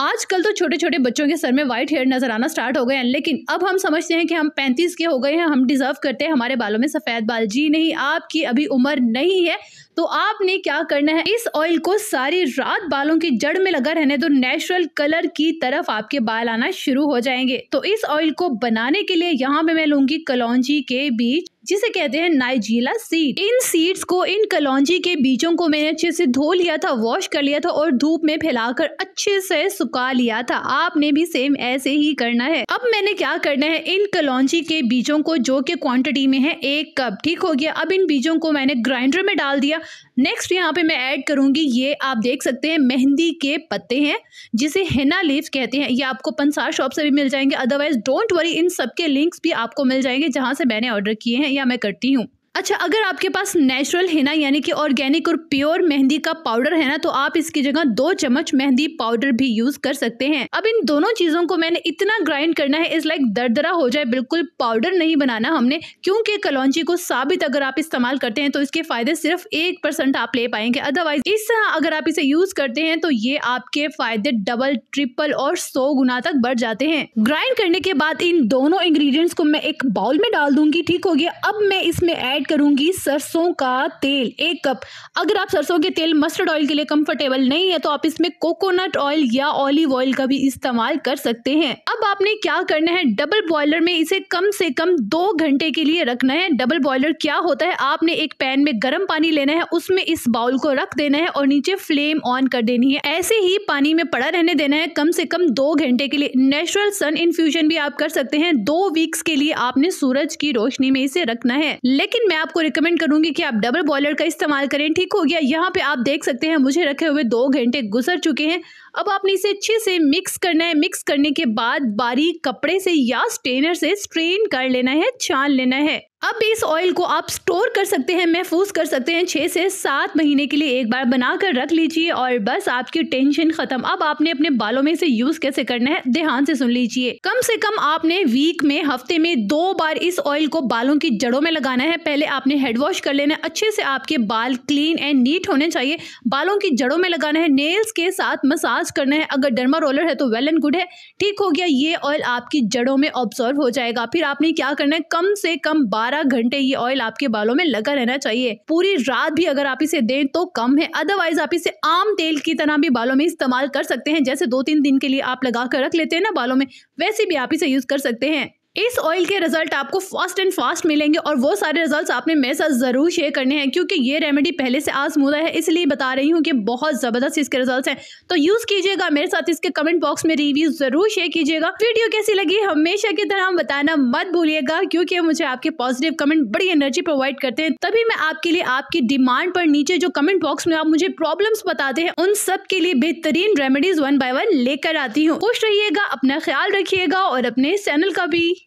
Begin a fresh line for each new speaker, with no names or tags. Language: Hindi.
आजकल तो छोटे छोटे बच्चों के सर में व्हाइट हेयर नजर आना स्टार्ट हो गए हैं लेकिन अब हम समझते हैं कि हम पैंतीस के हो गए हैं हम डिजर्व करते हैं हमारे बालों में सफ़ेद बाल जी नहीं आपकी अभी उम्र नहीं है तो आपने क्या करना है इस ऑयल को सारी रात बालों की जड़ में लगा रहने दो नेचुरल कलर की तरफ आपके बाल आना शुरू हो जाएंगे तो इस ऑयल को बनाने के लिए यहाँ पे मैं लूंगी कलौजी के बीज जिसे कहते हैं नाइजीला सीड इन सीड्स को इन कलौजी के बीजों को मैंने अच्छे से धो लिया था वॉश कर लिया था और धूप में फैलाकर अच्छे से सुखा लिया था आपने भी सेम ऐसे ही करना है अब मैंने क्या करना है इन कलौजी के बीजों को जो कि क्वांटिटी में है एक कप ठीक हो गया अब इन बीजों को मैंने ग्राइंडर में डाल दिया नेक्स्ट यहाँ पे मैं ऐड करूँगी ये आप देख सकते हैं मेहंदी के पत्ते हैं जिसे हेना लीव कहते हैं ये आपको पंसार शॉप से भी मिल जाएंगे अदरवाइज डोंट वरी इन सबके लिंक्स भी आपको मिल जाएंगे जहाँ से मैंने ऑर्डर किए हैं या मैं करती हूँ अच्छा अगर आपके पास नेचुरल हिना यानी कि ऑर्गेनिक और प्योर मेहंदी का पाउडर है ना तो आप इसकी जगह दो चम्मच मेहंदी पाउडर भी यूज कर सकते हैं अब इन दोनों चीजों को मैंने इतना ग्राइंड करना है इस लाइक दरदरा हो जाए बिल्कुल पाउडर नहीं बनाना हमने क्योंकि कलौची को साबित अगर आप इस्तेमाल करते हैं तो इसके फायदे सिर्फ एक परसेंट आप ले पाएंगे अदरवाइज इस तरह अगर आप इसे यूज करते हैं तो ये आपके फायदे डबल ट्रिपल और सौ गुना तक बढ़ जाते हैं ग्राइंड करने के बाद इन दोनों इंग्रीडियंट्स को मैं एक बाउल में डाल दूंगी ठीक हो गया अब मैं इसमें एड ऐड करूंगी सरसों का तेल एक कप अगर आप सरसों के तेल मस्टर्ड ऑयल के लिए कंफर्टेबल नहीं है तो आप इसमें कोकोनट ऑयल या ऑलिव ऑयल का भी इस्तेमाल कर सकते हैं अब आपने क्या करना है डबल बॉयलर में इसे कम से कम दो घंटे के लिए रखना है डबल बॉयलर क्या होता है आपने एक पैन में गर्म पानी लेना है उसमें इस बाउल को रख देना है और नीचे फ्लेम ऑन कर देनी है ऐसे ही पानी में पड़ा रहने देना है कम से कम दो घंटे के लिए नेचुरल सन इन्फ्यूजन भी आप कर सकते हैं दो वीक्स के लिए आपने सूरज की रोशनी में इसे रखना है लेकिन मैं आपको रिकमेंड करूंगी कि आप डबल बॉयलर का इस्तेमाल करें ठीक हो गया यहाँ पे आप देख सकते हैं मुझे रखे हुए दो घंटे गुजर चुके हैं अब आपने इसे अच्छे से मिक्स करना है मिक्स करने के बाद बारीक कपड़े से या स्ट्रेनर से स्ट्रेन कर लेना है छान लेना है अब इस ऑयल को आप स्टोर कर सकते हैं महफूज कर सकते हैं छह से सात महीने के लिए एक बार बना कर रख लीजिए और बस आपकी टेंशन खत्म अब आपने अपने बालों में इसे यूज कैसे करना है ध्यान से सुन लीजिए कम से कम आपने वीक में हफ्ते में दो बार इस ऑयल को बालों की जड़ों में लगाना है पहले आपने हेड वॉश कर लेना है अच्छे से आपके बाल क्लीन एंड नीट होने चाहिए बालों की जड़ों में लगाना है नेल्स के साथ मसाज मसाज करना है अगर डर्मा रोलर है तो वेल एंड गुड है ठीक हो गया ये ऑयल आपकी जड़ों में ऑब्जॉर्व हो जाएगा फिर आपने क्या करना है कम से कम बारह घंटे ये ऑयल आपके बालों में लगा रहना चाहिए पूरी रात भी अगर आप इसे दें तो कम है अदरवाइज आप इसे आम तेल की तरह भी बालों में इस्तेमाल कर सकते हैं जैसे दो तीन दिन के लिए आप लगा कर रख लेते हैं ना बालों में वैसे भी आप इसे यूज कर सकते हैं इस ऑयल के रिजल्ट आपको फास्ट एंड फास्ट मिलेंगे और वो सारे रिजल्ट्स आपने मेरे साथ ज़रूर शेयर करने हैं क्योंकि ये रेमेडी पहले से आजमूदा है इसलिए बता रही हूँ कि बहुत ज़बरदस्त इसके रिजल्ट्स हैं तो यूज़ कीजिएगा मेरे साथ इसके कमेंट बॉक्स में रिव्यू ज़रूर शेयर कीजिएगा वीडियो कैसी लगी हमेशा की तरह बताना मत भूलिएगा क्योंकि मुझे आपके पॉजिटिव कमेंट बड़ी एनर्जी प्रोवाइड करते हैं तभी मैं आपके लिए आपकी डिमांड पर नीचे जो कमेंट बॉक्स में आप मुझे प्रॉब्लम्स बताते हैं उन सब के लिए बेहतरीन रेमेडीज वन बाय वन लेकर आती हूँ खुश रहिएगा अपना ख्याल रखिएगा और अपने चैनल का भी